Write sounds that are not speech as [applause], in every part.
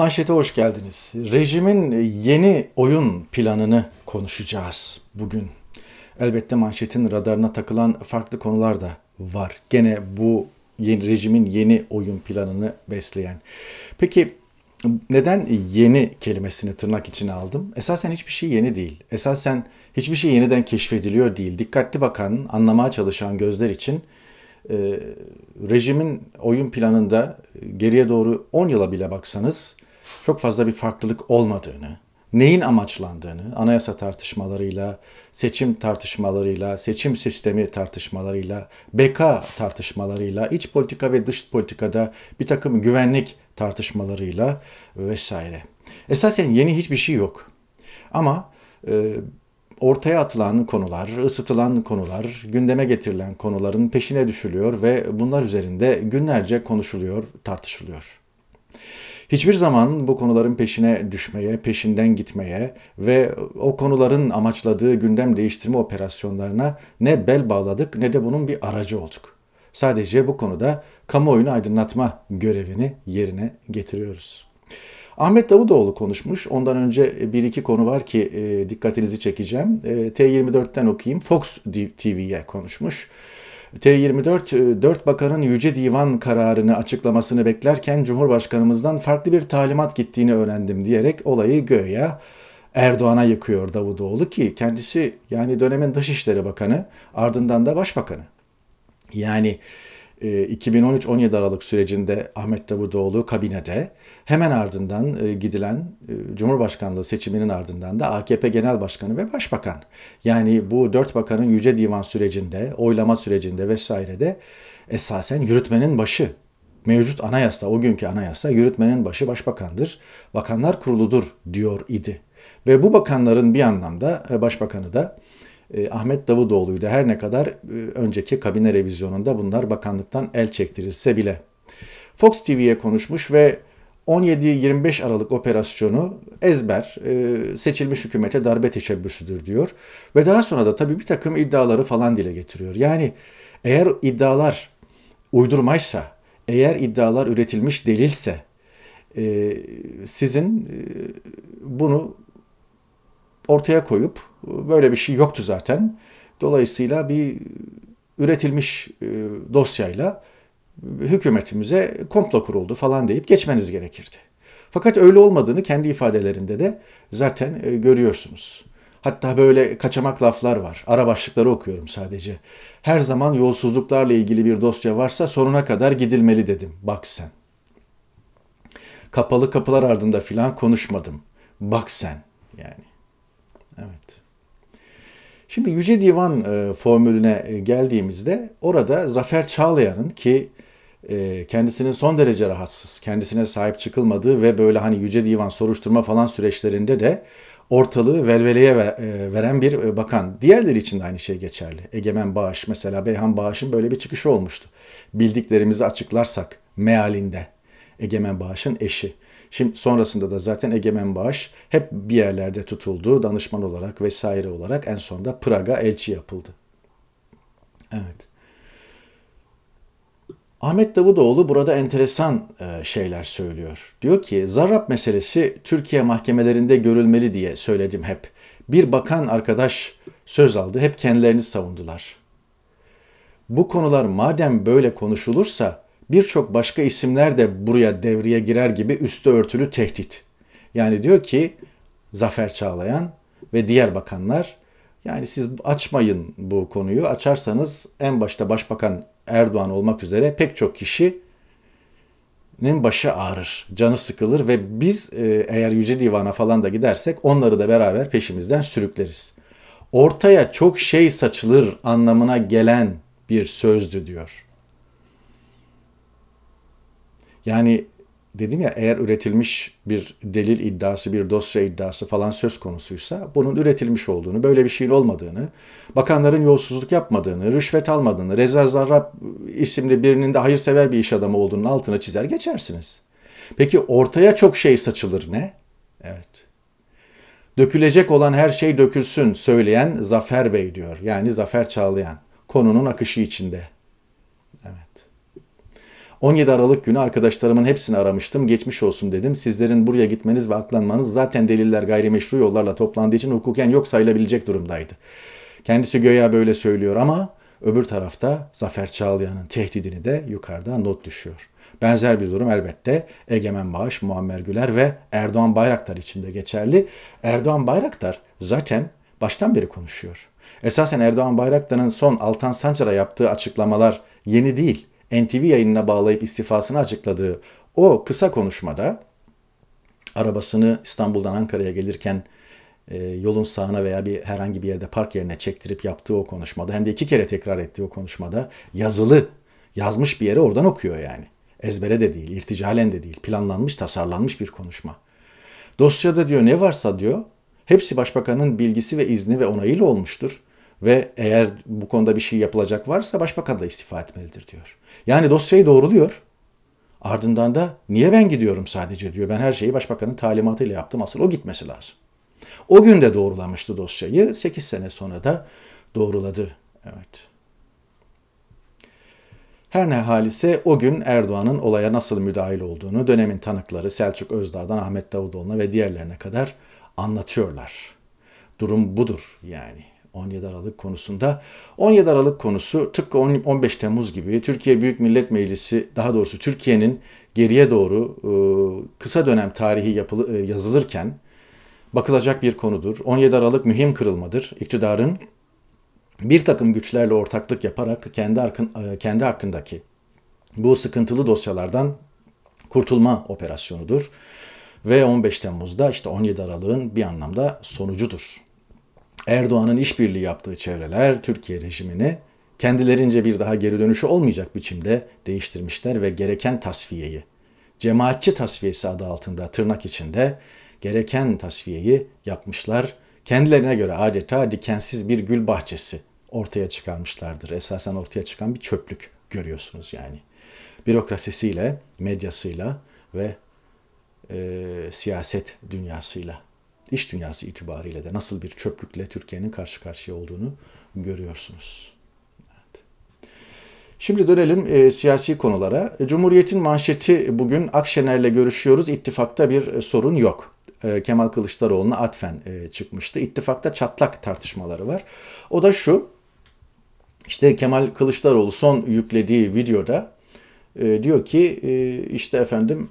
Manşete hoş geldiniz. Rejimin yeni oyun planını konuşacağız bugün. Elbette manşetin radarına takılan farklı konular da var. Gene bu yeni rejimin yeni oyun planını besleyen. Peki neden yeni kelimesini tırnak içine aldım? Esasen hiçbir şey yeni değil. Esasen hiçbir şey yeniden keşfediliyor değil. Dikkatli bakan, anlamaya çalışan gözler için e, rejimin oyun planında geriye doğru 10 yıla bile baksanız çok fazla bir farklılık olmadığını, neyin amaçlandığını anayasa tartışmalarıyla, seçim tartışmalarıyla, seçim sistemi tartışmalarıyla, beka tartışmalarıyla, iç politika ve dış politikada bir takım güvenlik tartışmalarıyla vesaire. Esasen yeni hiçbir şey yok. Ama e, ortaya atılan konular, ısıtılan konular, gündeme getirilen konuların peşine düşülüyor ve bunlar üzerinde günlerce konuşuluyor, tartışılıyor. Hiçbir zaman bu konuların peşine düşmeye, peşinden gitmeye ve o konuların amaçladığı gündem değiştirme operasyonlarına ne bel bağladık ne de bunun bir aracı olduk. Sadece bu konuda kamuoyunu aydınlatma görevini yerine getiriyoruz. Ahmet Davutoğlu konuşmuş. Ondan önce e, bir iki konu var ki e, dikkatinizi çekeceğim. E, T24'ten okuyayım. Fox TV'ye konuşmuş. T24, e, dört bakanın Yüce Divan kararını açıklamasını beklerken Cumhurbaşkanımızdan farklı bir talimat gittiğini öğrendim diyerek olayı göğe Erdoğan'a yıkıyor Davutoğlu ki kendisi yani dönemin Dışişleri Bakanı ardından da Başbakanı. Yani 2013-17 ee, Aralık sürecinde Ahmet Davutoğlu kabinede hemen ardından e, gidilen e, Cumhurbaşkanlığı seçiminin ardından da AKP Genel Başkanı ve Başbakan. Yani bu dört bakanın Yüce Divan sürecinde, oylama sürecinde vesairede esasen yürütmenin başı mevcut anayasa, o günkü anayasa yürütmenin başı başbakandır, bakanlar kuruludur diyor idi. Ve bu bakanların bir anlamda e, başbakanı da e, Ahmet Davutoğlu'ydu. Her ne kadar e, önceki kabine revizyonunda bunlar bakanlıktan el çektirilse bile. Fox TV'ye konuşmuş ve 17-25 Aralık operasyonu ezber e, seçilmiş hükümete darbe teşebbüsüdür diyor. Ve daha sonra da tabii bir takım iddiaları falan dile getiriyor. Yani eğer iddialar uydurmaysa, eğer iddialar üretilmiş delilse e, sizin e, bunu ortaya koyup e, böyle bir şey yoktu zaten. Dolayısıyla bir üretilmiş e, dosyayla e, hükümetimize komplo kuruldu falan deyip geçmeniz gerekirdi. Fakat öyle olmadığını kendi ifadelerinde de zaten görüyorsunuz. Hatta böyle kaçamak laflar var. Ara başlıkları okuyorum sadece. Her zaman yolsuzluklarla ilgili bir dosya varsa sonuna kadar gidilmeli dedim. Bak sen. Kapalı kapılar ardında filan konuşmadım. Bak sen yani. Evet. Şimdi Yüce Divan e, formülüne e, geldiğimizde orada Zafer Çağlayan'ın ki e, kendisinin son derece rahatsız, kendisine sahip çıkılmadığı ve böyle hani Yüce Divan soruşturma falan süreçlerinde de ortalığı velveleye e, veren bir e, bakan. Diğerleri için de aynı şey geçerli. Egemen Bağış mesela Beyhan Bağış'ın böyle bir çıkışı olmuştu. Bildiklerimizi açıklarsak mealinde Egemen Bağış'ın eşi. Şimdi sonrasında da zaten Egemen Bağış hep bir yerlerde tutuldu. Danışman olarak vesaire olarak en sonunda Praga elçi yapıldı. Evet. Ahmet Davutoğlu burada enteresan e, şeyler söylüyor. Diyor ki Zarrab meselesi Türkiye mahkemelerinde görülmeli diye söyledim hep. Bir bakan arkadaş söz aldı hep kendilerini savundular. Bu konular madem böyle konuşulursa birçok başka isimler de buraya devreye girer gibi üstü örtülü tehdit. Yani diyor ki Zafer Çağlayan ve diğer bakanlar yani siz açmayın bu konuyu. Açarsanız en başta Başbakan Erdoğan olmak üzere pek çok kişinin başı ağrır, canı sıkılır ve biz e, eğer Yüce Divan'a falan da gidersek onları da beraber peşimizden sürükleriz. Ortaya çok şey saçılır anlamına gelen bir sözdü diyor. Yani dedim ya eğer üretilmiş bir delil iddiası, bir dosya iddiası falan söz konusuysa bunun üretilmiş olduğunu, böyle bir şeyin olmadığını, bakanların yolsuzluk yapmadığını, rüşvet almadığını, Reza Zarrab isimli birinin de hayırsever bir iş adamı olduğunu altına çizer geçersiniz. Peki ortaya çok şey saçılır ne? Evet. Dökülecek olan her şey dökülsün söyleyen Zafer Bey diyor. Yani Zafer Çağlayan. Konunun akışı içinde. Evet. 17 Aralık günü arkadaşlarımın hepsini aramıştım. Geçmiş olsun dedim. Sizlerin buraya gitmeniz ve aklanmanız zaten deliller gayrimeşru yollarla toplandığı için hukuken yok sayılabilecek durumdaydı. Kendisi göya böyle söylüyor ama öbür tarafta Zafer Çağlayan'ın tehdidini de yukarıda not düşüyor. Benzer bir durum elbette Egemen Bağış, Muammer Güler ve Erdoğan Bayraktar için de geçerli. Erdoğan Bayraktar zaten baştan beri konuşuyor. Esasen Erdoğan Bayraktar'ın son Altan Sancar'a yaptığı açıklamalar yeni değil. NTV yayınına bağlayıp istifasını açıkladığı o kısa konuşmada arabasını İstanbul'dan Ankara'ya gelirken e, yolun sağına veya bir herhangi bir yerde park yerine çektirip yaptığı o konuşmada hem de iki kere tekrar ettiği o konuşmada yazılı yazmış bir yere oradan okuyor yani. Ezbere de değil, irticalen de değil, planlanmış, tasarlanmış bir konuşma. Dosyada diyor ne varsa diyor hepsi başbakanın bilgisi ve izni ve onayıyla olmuştur ve eğer bu konuda bir şey yapılacak varsa başbakan da istifa etmelidir diyor. Yani dosyayı doğruluyor. Ardından da niye ben gidiyorum sadece diyor. Ben her şeyi başbakanın talimatıyla yaptım. Asıl o gitmesi lazım. O gün de doğrulamıştı dosyayı. 8 sene sonra da doğruladı. Evet. Her ne halise o gün Erdoğan'ın olaya nasıl müdahil olduğunu dönemin tanıkları Selçuk Özdağ'dan Ahmet Davutoğlu'na ve diğerlerine kadar anlatıyorlar. Durum budur yani. 17 Aralık konusunda. 17 Aralık konusu tıpkı 15 Temmuz gibi Türkiye Büyük Millet Meclisi daha doğrusu Türkiye'nin geriye doğru ıı, kısa dönem tarihi yapılı, ıı, yazılırken bakılacak bir konudur. 17 Aralık mühim kırılmadır. İktidarın bir takım güçlerle ortaklık yaparak kendi, arkın, ıı, kendi hakkındaki bu sıkıntılı dosyalardan kurtulma operasyonudur. Ve 15 Temmuz'da işte 17 Aralık'ın bir anlamda sonucudur. Erdoğan'ın işbirliği yaptığı çevreler Türkiye rejimini kendilerince bir daha geri dönüşü olmayacak biçimde değiştirmişler ve gereken tasfiyeyi, cemaatçi tasfiyesi adı altında tırnak içinde gereken tasfiyeyi yapmışlar. Kendilerine göre adeta dikensiz bir gül bahçesi ortaya çıkarmışlardır. Esasen ortaya çıkan bir çöplük görüyorsunuz yani. Bürokrasisiyle, medyasıyla ve e, siyaset dünyasıyla iş dünyası itibariyle de nasıl bir çöplükle Türkiye'nin karşı karşıya olduğunu görüyorsunuz. Evet. Şimdi dönelim e, siyasi konulara. E, Cumhuriyet'in manşeti bugün Akşener'le görüşüyoruz. İttifakta bir e, sorun yok. E, Kemal Kılıçdaroğlu'na atfen e, çıkmıştı. İttifakta çatlak tartışmaları var. O da şu. İşte Kemal Kılıçdaroğlu son yüklediği videoda e, diyor ki e, işte efendim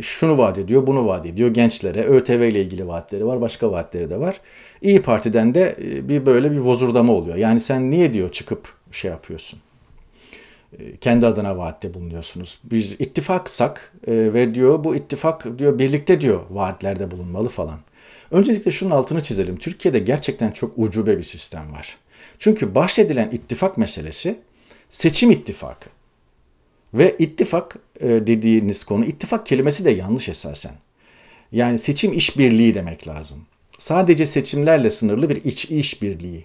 şunu vaat ediyor, bunu vaat ediyor gençlere. ÖTV ile ilgili vaatleri var, başka vaatleri de var. İyi Parti'den de e, bir böyle bir vozurdama oluyor. Yani sen niye diyor çıkıp şey yapıyorsun? E, kendi adına vaatte bulunuyorsunuz. Biz ittifaksak e, ve diyor bu ittifak diyor birlikte diyor vaatlerde bulunmalı falan. Öncelikle şunun altını çizelim. Türkiye'de gerçekten çok ucube bir sistem var. Çünkü bahsedilen ittifak meselesi seçim ittifakı. Ve ittifak e, dediğiniz konu, ittifak kelimesi de yanlış esasen. Yani seçim işbirliği demek lazım. Sadece seçimlerle sınırlı bir iç işbirliği.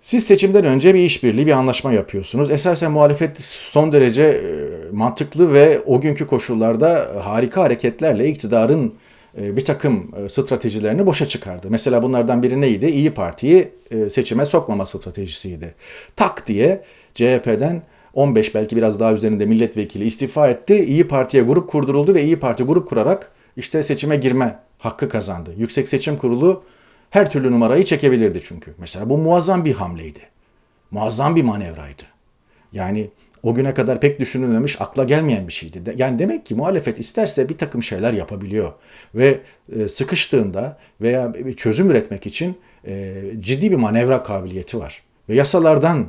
Siz seçimden önce bir işbirliği, bir anlaşma yapıyorsunuz. Esasen muhalefet son derece e, mantıklı ve o günkü koşullarda harika hareketlerle iktidarın e, bir takım stratejilerini boşa çıkardı. Mesela bunlardan biri neydi? İyi Parti'yi seçime sokmama stratejisiydi. Tak diye CHP'den 15 belki biraz daha üzerinde milletvekili istifa etti. İyi Parti'ye grup kurduruldu ve İyi Parti grup kurarak işte seçime girme hakkı kazandı. Yüksek Seçim Kurulu her türlü numarayı çekebilirdi çünkü. Mesela bu muazzam bir hamleydi. Muazzam bir manevraydı. Yani o güne kadar pek düşünülmemiş, akla gelmeyen bir şeydi. Yani demek ki muhalefet isterse bir takım şeyler yapabiliyor. Ve e, sıkıştığında veya bir çözüm üretmek için e, ciddi bir manevra kabiliyeti var. Ve yasalardan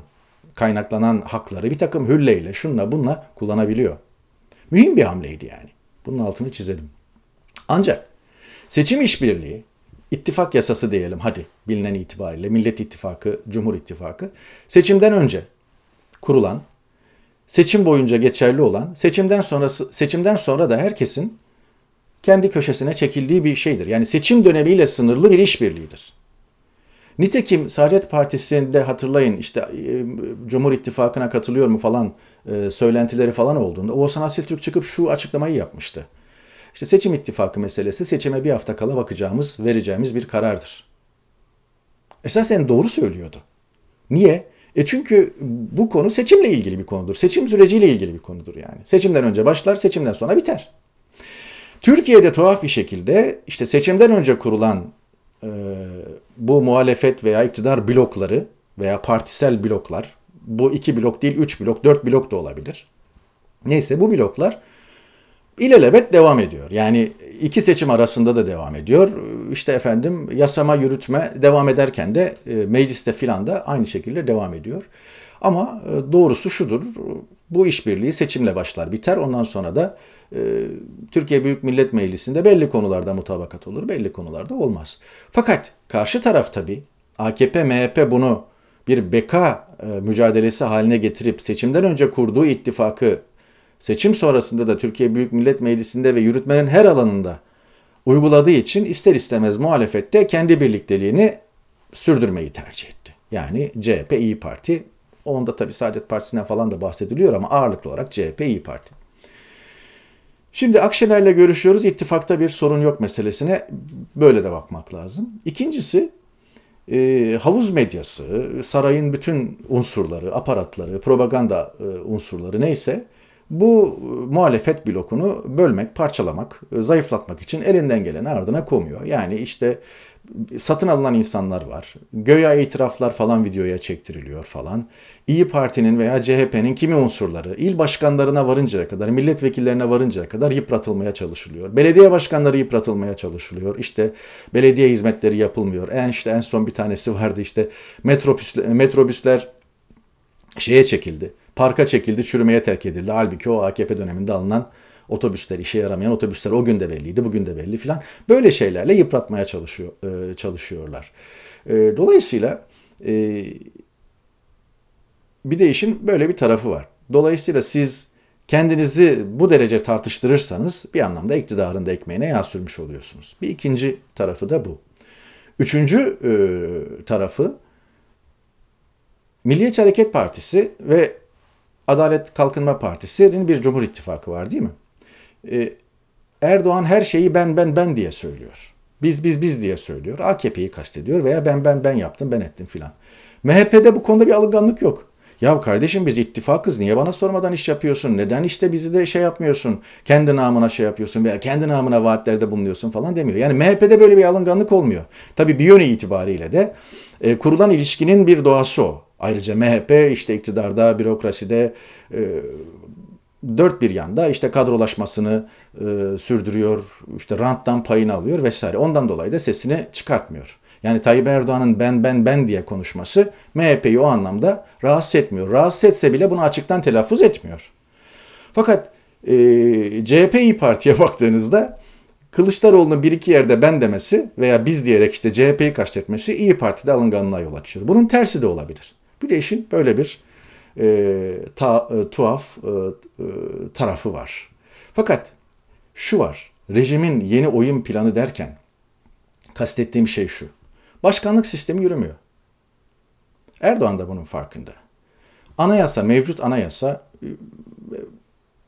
kaynaklanan hakları bir takım hülleyle şunla bunla kullanabiliyor. Mühim bir hamleydi yani. Bunun altını çizelim. Ancak seçim işbirliği, ittifak yasası diyelim hadi bilinen itibariyle Millet İttifakı, Cumhur İttifakı seçimden önce kurulan, seçim boyunca geçerli olan, seçimden sonrası seçimden sonra da herkesin kendi köşesine çekildiği bir şeydir. Yani seçim dönemiyle sınırlı bir işbirliğidir. Nitekim Saadet Partisi'nde hatırlayın işte e, Cumhur İttifakı'na katılıyor mu falan e, söylentileri falan olduğunda Oğuzhan Asiltürk çıkıp şu açıklamayı yapmıştı. İşte seçim ittifakı meselesi seçime bir hafta kala bakacağımız, vereceğimiz bir karardır. Esasen doğru söylüyordu. Niye? E çünkü bu konu seçimle ilgili bir konudur. Seçim süreciyle ilgili bir konudur yani. Seçimden önce başlar, seçimden sonra biter. Türkiye'de tuhaf bir şekilde işte seçimden önce kurulan e, bu muhalefet veya iktidar blokları veya partisel bloklar bu iki blok değil üç blok dört blok da olabilir. Neyse bu bloklar ilelebet devam ediyor. Yani iki seçim arasında da devam ediyor. İşte efendim yasama yürütme devam ederken de e, mecliste filan da aynı şekilde devam ediyor. Ama e, doğrusu şudur. Bu işbirliği seçimle başlar biter. Ondan sonra da e, Türkiye Büyük Millet Meclisi'nde belli konularda mutabakat olur, belli konularda olmaz. Fakat karşı taraf tabii AKP, MHP bunu bir beka e, mücadelesi haline getirip seçimden önce kurduğu ittifakı seçim sonrasında da Türkiye Büyük Millet Meclisi'nde ve yürütmenin her alanında uyguladığı için ister istemez muhalefette kendi birlikteliğini sürdürmeyi tercih etti. Yani CHP, İyi Parti, onda tabii Saadet Partisi'nden falan da bahsediliyor ama ağırlıklı olarak CHP, İyi Parti. Şimdi Akşener'le görüşüyoruz. İttifakta bir sorun yok meselesine böyle de bakmak lazım. İkincisi e, havuz medyası, sarayın bütün unsurları, aparatları, propaganda e, unsurları neyse bu e, muhalefet blokunu bölmek, parçalamak, e, zayıflatmak için elinden geleni ardına koymuyor. Yani işte satın alınan insanlar var. Göya itiraflar falan videoya çektiriliyor falan. İyi Parti'nin veya CHP'nin kimi unsurları il başkanlarına varıncaya kadar, milletvekillerine varıncaya kadar yıpratılmaya çalışılıyor. Belediye başkanları yıpratılmaya çalışılıyor. İşte belediye hizmetleri yapılmıyor. En işte en son bir tanesi vardı işte metrobüsler, metrobüsler şeye çekildi. Parka çekildi, çürümeye terk edildi. Halbuki o AKP döneminde alınan otobüsler, işe yaramayan otobüsler o gün de belliydi, bugün de belli filan. Böyle şeylerle yıpratmaya çalışıyor e, çalışıyorlar. E, dolayısıyla e, bir de işin böyle bir tarafı var. Dolayısıyla siz kendinizi bu derece tartıştırırsanız bir anlamda iktidarın da ekmeğine yağ sürmüş oluyorsunuz. Bir ikinci tarafı da bu. Üçüncü tarafı Milliyetçi Hareket Partisi ve Adalet Kalkınma Partisi'nin bir Cumhur İttifakı var değil mi? Ee, Erdoğan her şeyi ben ben ben diye söylüyor. Biz biz biz diye söylüyor. AKP'yi kastediyor veya ben ben ben yaptım ben ettim filan. MHP'de bu konuda bir alınganlık yok. Ya kardeşim biz ittifakız niye bana sormadan iş yapıyorsun? Neden işte bizi de şey yapmıyorsun? Kendi namına şey yapıyorsun veya kendi namına vaatlerde bulunuyorsun falan demiyor. Yani MHP'de böyle bir alınganlık olmuyor. Tabii bir yönü itibariyle de e, kurulan ilişkinin bir doğası o. Ayrıca MHP işte iktidarda, bürokraside, e, dört bir yanda işte kadrolaşmasını e, sürdürüyor, işte ranttan payını alıyor vesaire. Ondan dolayı da sesini çıkartmıyor. Yani Tayyip Erdoğan'ın ben ben ben diye konuşması MHP'yi o anlamda rahatsız etmiyor. Rahatsız etse bile bunu açıktan telaffuz etmiyor. Fakat e, CHP İYİ Parti'ye [laughs] baktığınızda Kılıçdaroğlu'nun bir iki yerde ben demesi veya biz diyerek işte CHP'yi kastetmesi İyi Parti'de alınganlığa yol açıyor. Bunun tersi de olabilir. Bir de işin böyle bir e, ta, e, tuhaf e, e, tarafı var. Fakat şu var, rejimin yeni oyun planı derken kastettiğim şey şu. Başkanlık sistemi yürümüyor. Erdoğan da bunun farkında. Anayasa, mevcut anayasa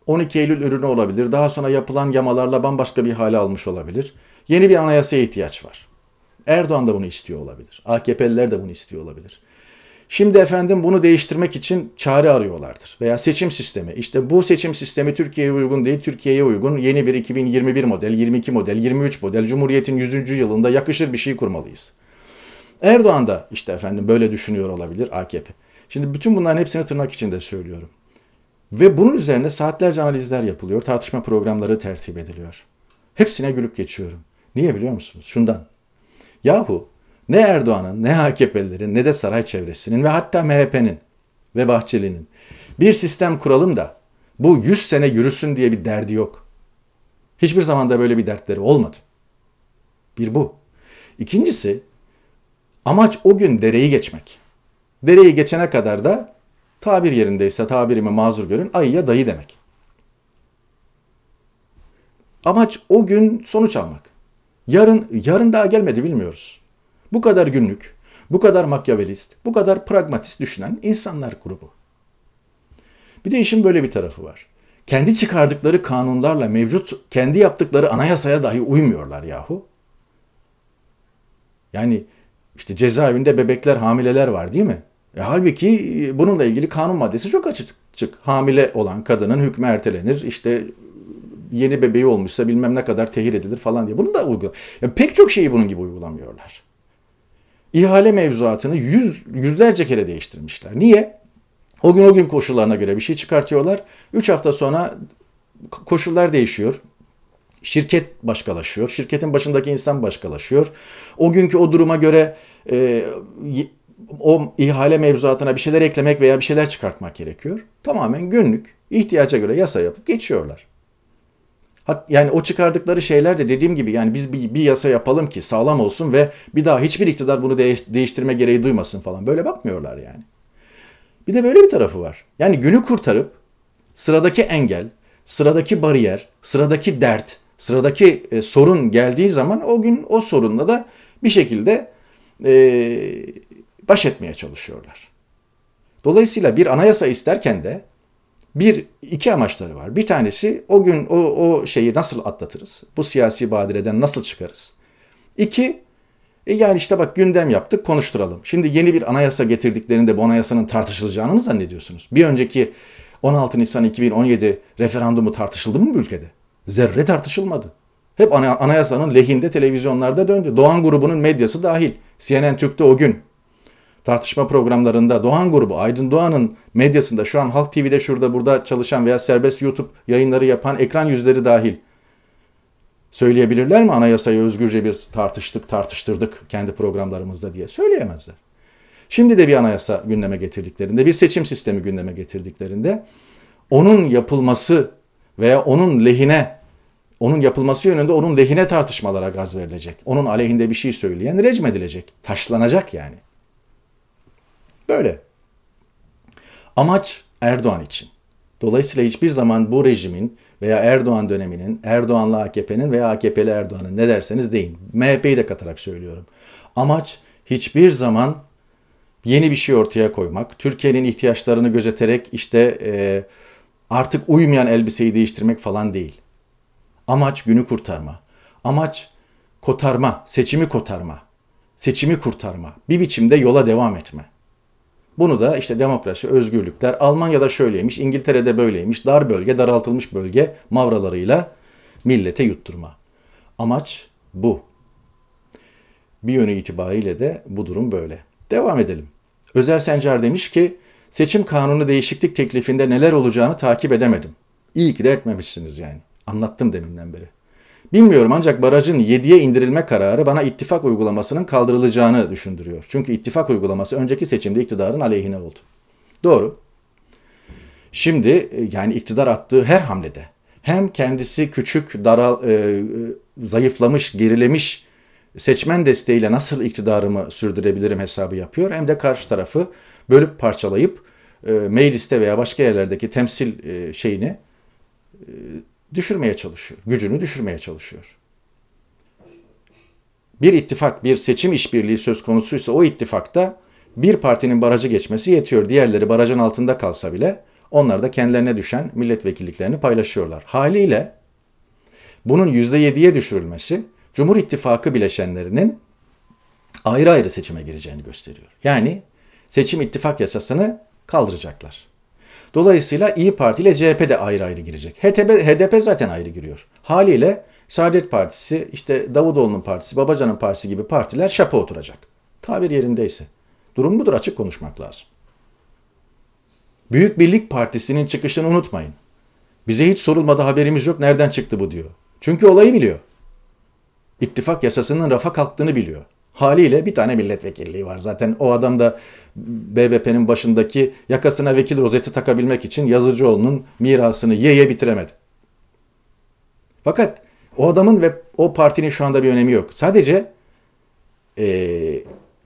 12 e, e, Eylül ürünü olabilir. Daha sonra yapılan yamalarla bambaşka bir hale almış olabilir. Yeni bir anayasaya ihtiyaç var. Erdoğan da bunu istiyor olabilir. AKP'liler de bunu istiyor olabilir. Şimdi efendim bunu değiştirmek için çare arıyorlardır. Veya seçim sistemi. İşte bu seçim sistemi Türkiye'ye uygun değil, Türkiye'ye uygun yeni bir 2021 model, 22 model, 23 model, Cumhuriyet'in 100. yılında yakışır bir şey kurmalıyız. Erdoğan da işte efendim böyle düşünüyor olabilir AKP. Şimdi bütün bunların hepsini tırnak içinde söylüyorum. Ve bunun üzerine saatlerce analizler yapılıyor, tartışma programları tertip ediliyor. Hepsine gülüp geçiyorum. Niye biliyor musunuz? Şundan. Yahu ne Erdoğan'ın, ne AKP'lilerin, ne de saray çevresinin ve hatta MHP'nin ve Bahçeli'nin bir sistem kuralım da bu 100 sene yürüsün diye bir derdi yok. Hiçbir zaman da böyle bir dertleri olmadı. Bir bu. İkincisi amaç o gün dereyi geçmek. Dereyi geçene kadar da tabir yerindeyse tabirimi mazur görün ayıya dayı demek. Amaç o gün sonuç almak. Yarın yarın daha gelmedi bilmiyoruz. Bu kadar günlük, bu kadar makyavelist, bu kadar pragmatist düşünen insanlar grubu. Bir de işin böyle bir tarafı var. Kendi çıkardıkları kanunlarla mevcut kendi yaptıkları anayasaya dahi uymuyorlar yahu. Yani işte cezaevinde bebekler, hamileler var değil mi? E, halbuki e, bununla ilgili kanun maddesi çok açık. Hamile olan kadının hükmü ertelenir. İşte yeni bebeği olmuşsa bilmem ne kadar tehir edilir falan diye. Bunu da uygulamıyorlar. Ya pek çok şeyi bunun gibi uygulamıyorlar ihale mevzuatını yüz, yüzlerce kere değiştirmişler. Niye? O gün o gün koşullarına göre bir şey çıkartıyorlar. 3 hafta sonra koşullar değişiyor. Şirket başkalaşıyor. Şirketin başındaki insan başkalaşıyor. O günkü o duruma göre e, o ihale mevzuatına bir şeyler eklemek veya bir şeyler çıkartmak gerekiyor. Tamamen günlük ihtiyaca göre yasa yapıp geçiyorlar. Yani o çıkardıkları şeyler de dediğim gibi yani biz bir, bir yasa yapalım ki sağlam olsun ve bir daha hiçbir iktidar bunu değiş, değiştirme gereği duymasın falan. Böyle bakmıyorlar yani. Bir de böyle bir tarafı var. Yani günü kurtarıp sıradaki engel, sıradaki bariyer, sıradaki dert, sıradaki e, sorun geldiği zaman o gün o sorunla da bir şekilde e, baş etmeye çalışıyorlar. Dolayısıyla bir anayasa isterken de bir iki amaçları var. Bir tanesi o gün o, o şeyi nasıl atlatırız? Bu siyasi badireden nasıl çıkarız? İki, e yani işte bak gündem yaptık konuşturalım. Şimdi yeni bir anayasa getirdiklerinde bu anayasanın tartışılacağını mı zannediyorsunuz? Bir önceki 16 Nisan 2017 referandumu tartışıldı mı bu ülkede? Zerre tartışılmadı. Hep anayasanın lehinde televizyonlarda döndü. Doğan grubunun medyası dahil. CNN Türk'te o gün tartışma programlarında Doğan grubu, Aydın Doğan'ın medyasında şu an Halk TV'de şurada burada çalışan veya serbest YouTube yayınları yapan ekran yüzleri dahil söyleyebilirler mi anayasayı özgürce biz tartıştık, tartıştırdık kendi programlarımızda diye söyleyemezler. Şimdi de bir anayasa gündeme getirdiklerinde, bir seçim sistemi gündeme getirdiklerinde onun yapılması veya onun lehine onun yapılması yönünde onun lehine tartışmalara gaz verilecek. Onun aleyhinde bir şey söyleyen rejim Taşlanacak yani. Böyle. Amaç Erdoğan için. Dolayısıyla hiçbir zaman bu rejimin veya Erdoğan döneminin, Erdoğan'la AKP'nin veya AKP'li Erdoğan'ın ne derseniz deyin. MHP'yi de katarak söylüyorum. Amaç hiçbir zaman yeni bir şey ortaya koymak, Türkiye'nin ihtiyaçlarını gözeterek işte e, artık uymayan elbiseyi değiştirmek falan değil. Amaç günü kurtarma. Amaç kotarma, seçimi kotarma, seçimi kurtarma, bir biçimde yola devam etme. Bunu da işte demokrasi, özgürlükler, Almanya'da şöyleymiş, İngiltere'de böyleymiş, dar bölge, daraltılmış bölge mavralarıyla millete yutturma. Amaç bu. Bir yönü itibariyle de bu durum böyle. Devam edelim. Özer Sencer demiş ki seçim kanunu değişiklik teklifinde neler olacağını takip edemedim. İyi ki de etmemişsiniz yani. Anlattım deminden beri. Bilmiyorum ancak barajın 7'ye indirilme kararı bana ittifak uygulamasının kaldırılacağını düşündürüyor. Çünkü ittifak uygulaması önceki seçimde iktidarın aleyhine oldu. Doğru. Şimdi e, yani iktidar attığı her hamlede hem kendisi küçük, daral, e, e, zayıflamış, gerilemiş seçmen desteğiyle nasıl iktidarımı sürdürebilirim hesabı yapıyor hem de karşı tarafı bölüp parçalayıp e, mecliste veya başka yerlerdeki temsil e, şeyini e, düşürmeye çalışıyor. Gücünü düşürmeye çalışıyor. Bir ittifak, bir seçim işbirliği söz konusuysa o ittifakta bir partinin barajı geçmesi yetiyor. Diğerleri barajın altında kalsa bile onlar da kendilerine düşen milletvekilliklerini paylaşıyorlar. Haliyle bunun %7'ye düşürülmesi Cumhur İttifakı bileşenlerinin ayrı ayrı seçime gireceğini gösteriyor. Yani seçim ittifak yasasını kaldıracaklar. Dolayısıyla İyi Parti ile CHP de ayrı ayrı girecek. HDP, HDP zaten ayrı giriyor. Haliyle Saadet Partisi, işte Davutoğlu'nun partisi, Babacan'ın partisi gibi partiler şapa oturacak. Tabir yerindeyse. Durum budur açık konuşmak lazım. Büyük Birlik Partisi'nin çıkışını unutmayın. Bize hiç sorulmadı haberimiz yok nereden çıktı bu diyor. Çünkü olayı biliyor. İttifak yasasının rafa kalktığını biliyor. Haliyle bir tane milletvekilliği var zaten. O adam da BBP'nin başındaki yakasına vekil rozeti takabilmek için Yazıcıoğlu'nun mirasını yeye bitiremedi. Fakat o adamın ve o partinin şu anda bir önemi yok. Sadece e,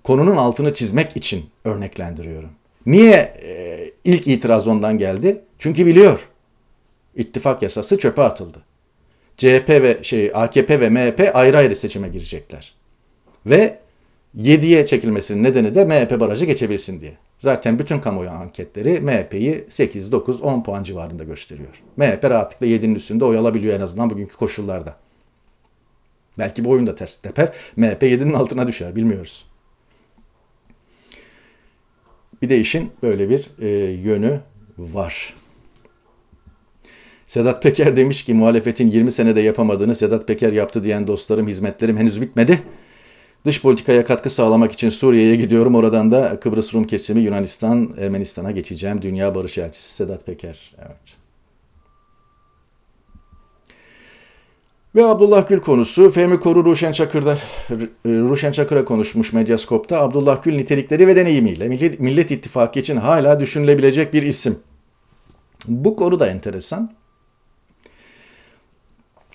konunun altını çizmek için örneklendiriyorum. Niye e, ilk itiraz ondan geldi? Çünkü biliyor. İttifak yasası çöpe atıldı. CHP ve şey AKP ve MHP ayrı ayrı seçime girecekler ve 7'ye çekilmesinin nedeni de MHP barajı geçebilsin diye. Zaten bütün kamuoyu anketleri MHP'yi 8, 9, 10 puan civarında gösteriyor. MHP rahatlıkla 7'nin üstünde oy alabiliyor en azından bugünkü koşullarda. Belki bu oyunda ters teper. MHP 7'nin altına düşer bilmiyoruz. Bir de işin böyle bir e, yönü var. Sedat Peker demiş ki muhalefetin 20 senede yapamadığını Sedat Peker yaptı diyen dostlarım hizmetlerim henüz bitmedi. Dış politikaya katkı sağlamak için Suriye'ye gidiyorum. Oradan da Kıbrıs Rum kesimi Yunanistan, Ermenistan'a geçeceğim. Dünya Barış Elçisi Sedat Peker. Evet. Ve Abdullah Gül konusu Fehmi Koru Ruşen Çakır'da Ruşen Çakır'a konuşmuş Medyaskop'ta. Abdullah Gül nitelikleri ve deneyimiyle Millet, Millet İttifakı için hala düşünülebilecek bir isim. Bu konu da enteresan.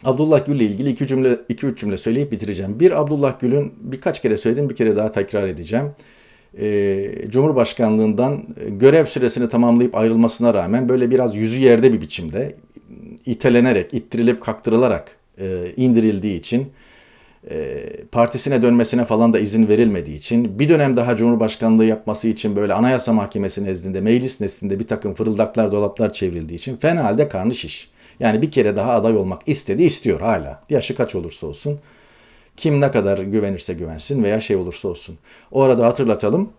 Abdullah Gül ile ilgili iki cümle, iki üç cümle söyleyip bitireceğim. Bir Abdullah Gül'ün birkaç kere söyledim, bir kere daha tekrar edeceğim. Ee, Cumhurbaşkanlığından e, görev süresini tamamlayıp ayrılmasına rağmen böyle biraz yüzü yerde bir biçimde itelenerek, ittirilip kaktırılarak e, indirildiği için e, partisine dönmesine falan da izin verilmediği için bir dönem daha Cumhurbaşkanlığı yapması için böyle Anayasa Mahkemesi nezdinde, meclis nezdinde bir takım fırıldaklar, dolaplar çevrildiği için fena halde karnı şiş. Yani bir kere daha aday olmak istedi, istiyor hala. Yaşı kaç olursa olsun. Kim ne kadar güvenirse güvensin veya şey olursa olsun. O arada hatırlatalım.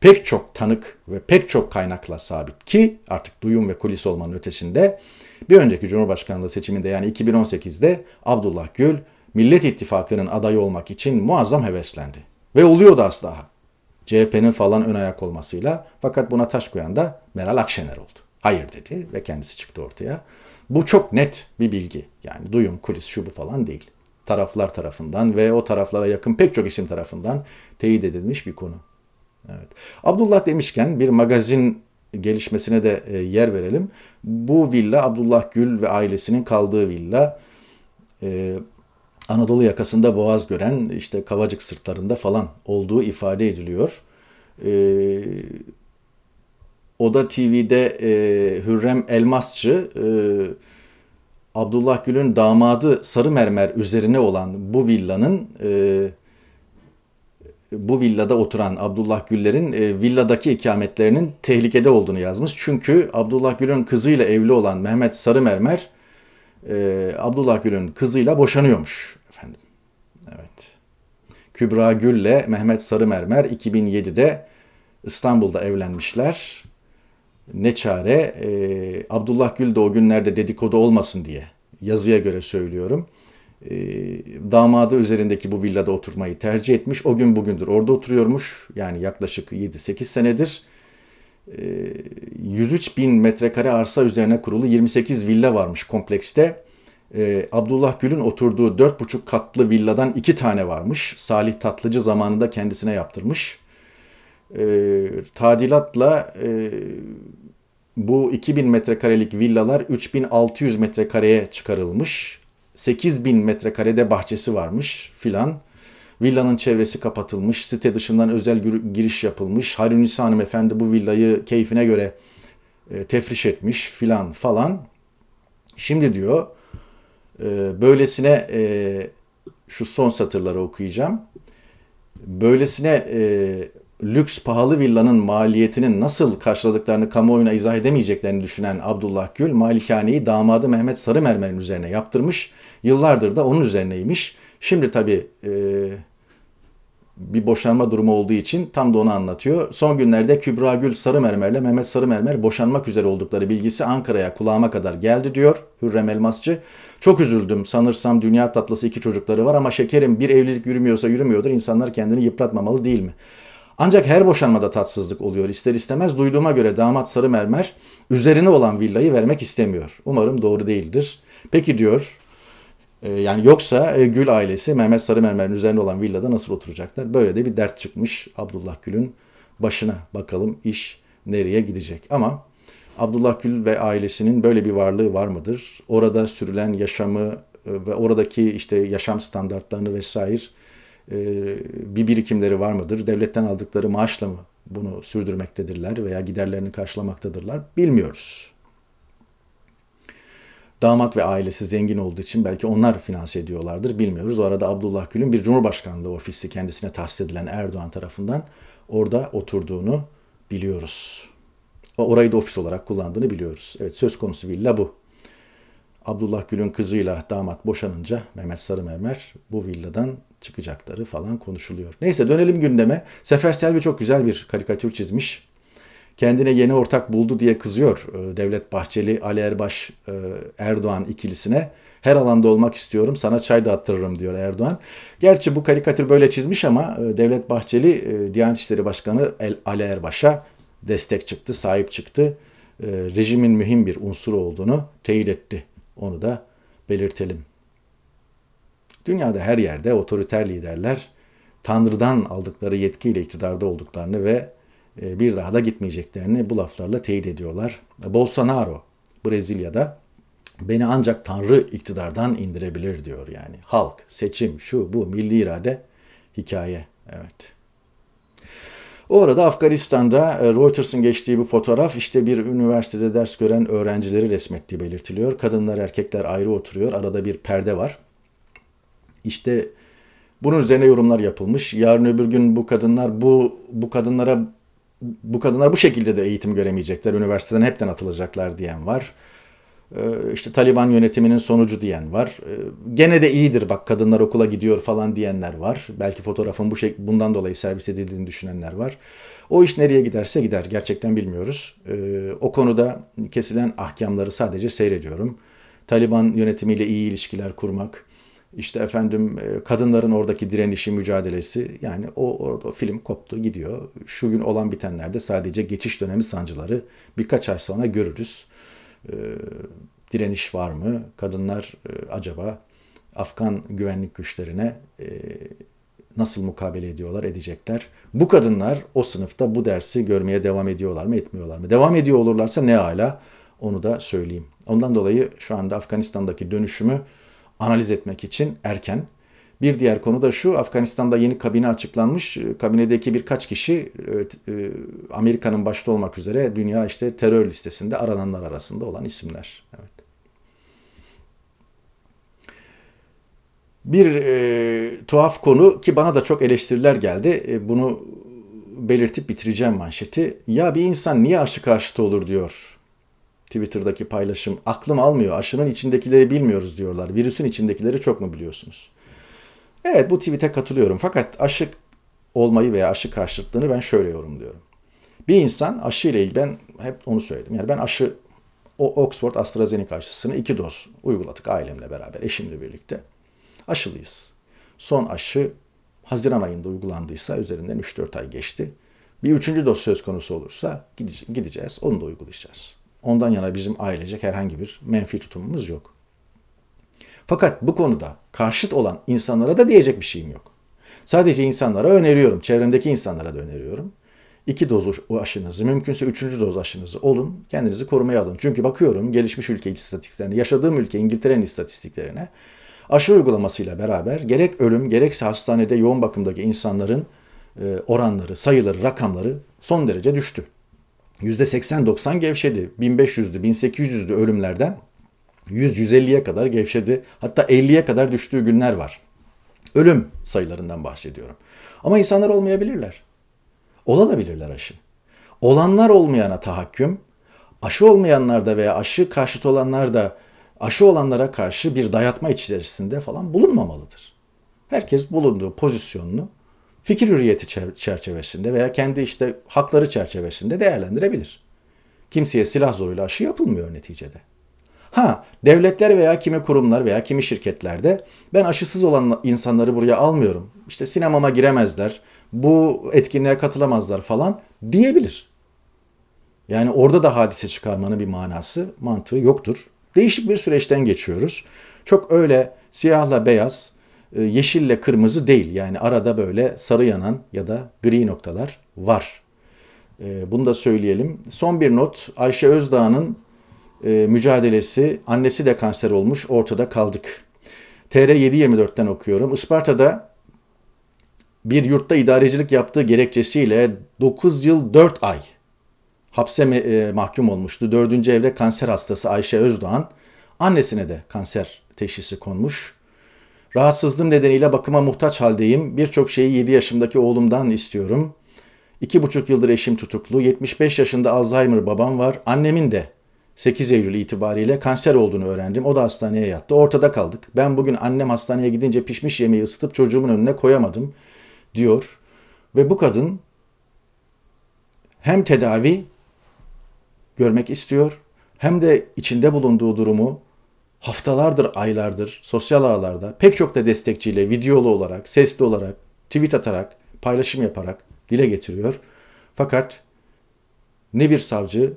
Pek çok tanık ve pek çok kaynakla sabit ki artık duyum ve kulis olmanın ötesinde bir önceki Cumhurbaşkanlığı seçiminde yani 2018'de Abdullah Gül Millet İttifakı'nın adayı olmak için muazzam heveslendi. Ve oluyordu az CHP'nin falan ön ayak olmasıyla fakat buna taş koyan da Meral Akşener oldu. Hayır dedi ve kendisi çıktı ortaya. Bu çok net bir bilgi. Yani duyum, kulis, şu bu falan değil. Taraflar tarafından ve o taraflara yakın pek çok isim tarafından teyit edilmiş bir konu. Evet. Abdullah demişken bir magazin gelişmesine de e, yer verelim. Bu villa Abdullah Gül ve ailesinin kaldığı villa. E, Anadolu yakasında boğaz gören işte Kavacık sırtlarında falan olduğu ifade ediliyor. Ee, Oda TV'de e, Hürrem Elmasçı e, Abdullah Gül'ün damadı Sarı Mermer üzerine olan bu villanın e, bu villada oturan Abdullah Güller'in e, villadaki ikametlerinin tehlikede olduğunu yazmış. Çünkü Abdullah Gül'ün kızıyla evli olan Mehmet Sarı Mermer e, Abdullah Gül'ün kızıyla boşanıyormuş efendim. Evet. Kübra Gül'le Mehmet Sarı Mermer 2007'de İstanbul'da evlenmişler ne çare e, Abdullah Gül de o günlerde dedikodu olmasın diye yazıya göre söylüyorum. E, damadı üzerindeki bu villada oturmayı tercih etmiş. O gün bugündür orada oturuyormuş. Yani yaklaşık 7-8 senedir. E, ee, 103 bin metrekare arsa üzerine kurulu 28 villa varmış komplekste. E, Abdullah Gül'ün oturduğu 4,5 katlı villadan 2 tane varmış. Salih Tatlıcı zamanında kendisine yaptırmış e, tadilatla e, bu 2000 metrekarelik villalar 3600 metrekareye çıkarılmış. 8000 metrekarede bahçesi varmış filan. Villanın çevresi kapatılmış, site dışından özel giriş yapılmış. Harunisi efendi bu villayı keyfine göre e, tefriş etmiş filan falan. Şimdi diyor, e, böylesine e, şu son satırları okuyacağım. Böylesine e, lüks pahalı villanın maliyetinin nasıl karşıladıklarını kamuoyuna izah edemeyeceklerini düşünen Abdullah Gül, malikaneyi damadı Mehmet Sarımermer'in üzerine yaptırmış. Yıllardır da onun üzerineymiş. Şimdi tabii e, bir boşanma durumu olduğu için tam da onu anlatıyor. Son günlerde Kübra Gül Sarı Mermer'le Mehmet Sarımermer boşanmak üzere oldukları bilgisi Ankara'ya kulağıma kadar geldi diyor Hürrem Elmasçı. Çok üzüldüm sanırsam dünya tatlısı iki çocukları var ama şekerim bir evlilik yürümüyorsa yürümüyordur insanlar kendini yıpratmamalı değil mi? Ancak her boşanmada tatsızlık oluyor. İster istemez duyduğuma göre damat Sarı Mermer üzerine olan villayı vermek istemiyor. Umarım doğru değildir. Peki diyor e, yani yoksa e, Gül ailesi Mehmet Sarı Mermer'in üzerine olan villada nasıl oturacaklar? Böyle de bir dert çıkmış Abdullah Gül'ün başına. Bakalım iş nereye gidecek? Ama Abdullah Gül ve ailesinin böyle bir varlığı var mıdır? Orada sürülen yaşamı e, ve oradaki işte yaşam standartlarını vesaire e, bir birikimleri var mıdır? Devletten aldıkları maaşla mı bunu sürdürmektedirler veya giderlerini karşılamaktadırlar? Bilmiyoruz. Damat ve ailesi zengin olduğu için belki onlar finanse ediyorlardır bilmiyoruz. O arada Abdullah Gül'ün bir Cumhurbaşkanlığı ofisi kendisine tahsis edilen Erdoğan tarafından orada oturduğunu biliyoruz. Orayı da ofis olarak kullandığını biliyoruz. Evet söz konusu villa bu. Abdullah Gül'ün kızıyla damat boşanınca Mehmet Sarı Mermer bu villadan çıkacakları falan konuşuluyor. Neyse dönelim gündeme. Sefer Selvi çok güzel bir karikatür çizmiş. Kendine yeni ortak buldu diye kızıyor e, Devlet Bahçeli, Ali Erbaş, e, Erdoğan ikilisine. Her alanda olmak istiyorum sana çay da attırırım diyor Erdoğan. Gerçi bu karikatür böyle çizmiş ama e, Devlet Bahçeli Diyanet İşleri Başkanı Ali Erbaş'a destek çıktı, sahip çıktı. Rejimin mühim bir unsuru olduğunu teyit etti. Onu da belirtelim. Dünyada her yerde otoriter liderler Tanrı'dan aldıkları yetkiyle iktidarda olduklarını ve e, bir daha da gitmeyeceklerini bu laflarla teyit ediyorlar. Bolsonaro Brezilya'da beni ancak Tanrı iktidardan indirebilir diyor yani. Halk, seçim, şu bu milli irade hikaye. Evet. O arada Afganistan'da e, Reuters'ın geçtiği bu fotoğraf işte bir üniversitede ders gören öğrencileri resmettiği belirtiliyor. Kadınlar erkekler ayrı oturuyor. Arada bir perde var. İşte bunun üzerine yorumlar yapılmış. Yarın öbür gün bu kadınlar bu bu kadınlara bu kadınlar bu şekilde de eğitim göremeyecekler. Üniversiteden hepten atılacaklar diyen var. Ee, işte Taliban yönetiminin sonucu diyen var. Ee, gene de iyidir bak kadınlar okula gidiyor falan diyenler var. Belki fotoğrafın bu şek bundan dolayı servis edildiğini düşünenler var. O iş nereye giderse gider. Gerçekten bilmiyoruz. Ee, o konuda kesilen ahkamları sadece seyrediyorum. Taliban yönetimiyle iyi ilişkiler kurmak, işte efendim e, kadınların oradaki direnişi, mücadelesi yani o, orada film koptu gidiyor. Şu gün olan bitenlerde sadece geçiş dönemi sancıları birkaç ay sonra görürüz. E, direniş var mı? Kadınlar e, acaba Afgan güvenlik güçlerine nasıl mukabele ediyorlar, edecekler? Bu kadınlar o sınıfta bu dersi görmeye devam ediyorlar mı, etmiyorlar mı? Devam ediyor olurlarsa ne hala onu da söyleyeyim. Ondan dolayı şu anda Afganistan'daki dönüşümü analiz etmek için erken. Bir diğer konu da şu Afganistan'da yeni kabine açıklanmış. Ee, kabinedeki birkaç kişi e, e, Amerika'nın başta olmak üzere dünya işte terör listesinde arananlar arasında olan isimler. Evet. Bir e, tuhaf konu ki bana da çok eleştiriler geldi. E, bunu belirtip bitireceğim manşeti. Ya bir insan niye aşı karşıtı olur diyor Twitter'daki paylaşım. Aklım almıyor. Aşının içindekileri bilmiyoruz diyorlar. Virüsün içindekileri çok mu biliyorsunuz? Evet bu tweet'e katılıyorum. Fakat aşı olmayı veya aşı karşıtlığını ben şöyle yorumluyorum. Bir insan aşı ile ilgili ben hep onu söyledim. Yani ben aşı o Oxford AstraZeneca aşısını iki doz uyguladık ailemle beraber, eşimle birlikte. Aşılıyız. Son aşı Haziran ayında uygulandıysa üzerinden 3-4 ay geçti. Bir üçüncü doz söz konusu olursa gideceğiz, onu da uygulayacağız. Ondan yana bizim ailecek herhangi bir menfi tutumumuz yok. Fakat bu konuda karşıt olan insanlara da diyecek bir şeyim yok. Sadece insanlara öneriyorum, çevremdeki insanlara da öneriyorum. İki doz aşınızı, mümkünse üçüncü doz aşınızı olun, kendinizi korumaya alın. Çünkü bakıyorum gelişmiş ülke istatistiklerine, yaşadığım ülke İngiltere'nin istatistiklerine aşı uygulamasıyla beraber gerek ölüm gerekse hastanede yoğun bakımdaki insanların e, oranları, sayıları, rakamları son derece düştü. %80-90 gevşedi. 1500'dü, 1800'dü ölümlerden 100-150'ye kadar gevşedi. Hatta 50'ye kadar düştüğü günler var. Ölüm sayılarından bahsediyorum. Ama insanlar olmayabilirler. Olabilirler aşı. Olanlar olmayana tahakküm, aşı olmayanlarda veya aşı karşıtı olanlarda aşı olanlara karşı bir dayatma içerisinde falan bulunmamalıdır. Herkes bulunduğu pozisyonunu fikir hürriyeti çerçevesinde veya kendi işte hakları çerçevesinde değerlendirebilir. Kimseye silah zoruyla aşı yapılmıyor neticede. Ha devletler veya kimi kurumlar veya kimi şirketlerde ben aşısız olan insanları buraya almıyorum. İşte sinemama giremezler, bu etkinliğe katılamazlar falan diyebilir. Yani orada da hadise çıkarmanın bir manası, mantığı yoktur. Değişik bir süreçten geçiyoruz. Çok öyle siyahla beyaz, e, yeşille kırmızı değil. Yani arada böyle sarı yanan ya da gri noktalar var. E, bunu da söyleyelim. Son bir not. Ayşe Özdağ'ın e, mücadelesi, annesi de kanser olmuş, ortada kaldık. TR 724'ten okuyorum. Isparta'da bir yurtta idarecilik yaptığı gerekçesiyle 9 yıl 4 ay hapse mahkum olmuştu. Dördüncü evde kanser hastası Ayşe Özdoğan. Annesine de kanser teşhisi konmuş. Rahatsızlığım nedeniyle bakıma muhtaç haldeyim. Birçok şeyi 7 yaşımdaki oğlumdan istiyorum. 2,5 yıldır eşim tutuklu. 75 yaşında Alzheimer babam var. Annemin de 8 Eylül itibariyle kanser olduğunu öğrendim. O da hastaneye yattı. Ortada kaldık. Ben bugün annem hastaneye gidince pişmiş yemeği ısıtıp çocuğumun önüne koyamadım diyor. Ve bu kadın hem tedavi görmek istiyor hem de içinde bulunduğu durumu haftalardır, aylardır sosyal ağlarda pek çok da destekçiyle videolu olarak, sesli olarak, tweet atarak, paylaşım yaparak dile getiriyor. Fakat ne bir savcı,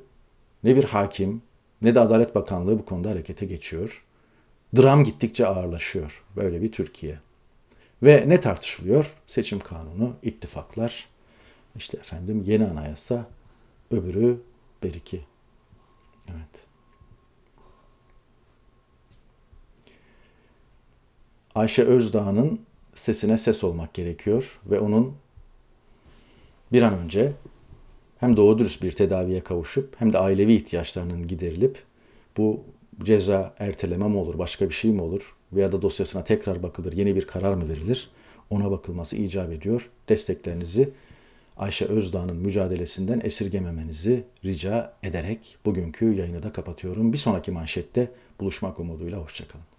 ne bir hakim, ne de Adalet Bakanlığı bu konuda harekete geçiyor. Dram gittikçe ağırlaşıyor böyle bir Türkiye. Ve ne tartışılıyor? Seçim kanunu, ittifaklar, işte efendim yeni anayasa, öbürü beriki. Evet. Ayşe Özdağ'ın sesine ses olmak gerekiyor ve onun bir an önce hem doğru dürüst bir tedaviye kavuşup hem de ailevi ihtiyaçlarının giderilip bu ceza erteleme mi olur, başka bir şey mi olur veya da dosyasına tekrar bakılır, yeni bir karar mı verilir? Ona bakılması icap ediyor. Desteklerinizi Ayşe Özdağ'ın mücadelesinden esirgememenizi rica ederek bugünkü yayını da kapatıyorum. Bir sonraki manşette buluşmak umuduyla hoşçakalın.